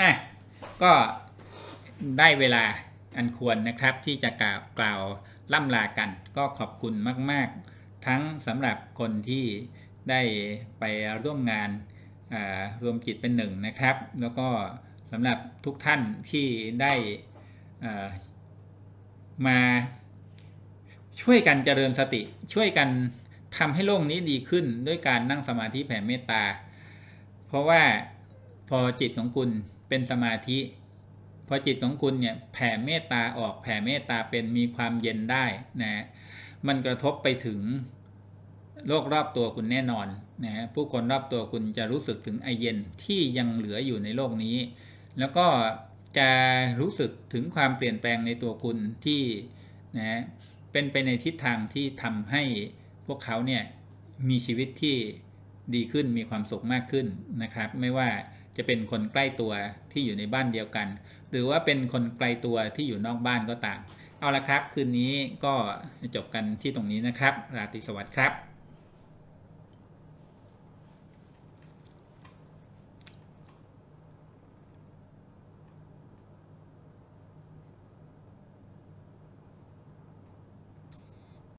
อ่ะก็ได้เวลาอันควรนะครับที่จะกล่าวกล่าวล่ำลากันก็ขอบคุณมาก ๆ ทั้งสำหรับคนที่ได้ไปร่วมงานรวมจิตเป็นหนึ่งนะครับ แล้วก็สำหรับทุกท่านที่ได้มาช่วยกันเจริญสติ ช่วยกันทำให้โลกนี้ดีขึ้นด้วยการนั่งสมาธิแผ่เมตตาเพราะว่าพอจิตของคุณเป็นสมาธิ พอจิตของคุณเนี่ยแผ่เมตตาออกแผ่เมตตาเป็นมีความเย็นได้นะมันกระทบไปถึงโลกรอบตัวคุณแน่นอนนะฮะผู้คนรอบตัวคุณจะรู้สึกถึงไอเย็นที่ยังเหลืออยู่ในโลกนี้ แล้วก็จะรู้สึกถึงความเปลี่ยนแปลงในตัวคุณที่นะเป็นไปในทิศทางที่ทำให้พวกเขาเนี่ยมีชีวิตที่ดีขึ้นมีความสุขมากขึ้นนะครับ ไม่ว่าจะเป็นคนใกล้ตัวที่อยู่ในบ้านเดียวกัน หรือว่าเป็นคนไกลตัวที่อยู่นอกบ้านก็ตามเอาละครับคืนนี้ก็จบกันที่ตรงนี้นะครับ ราตรีสวัสดิ์ครับ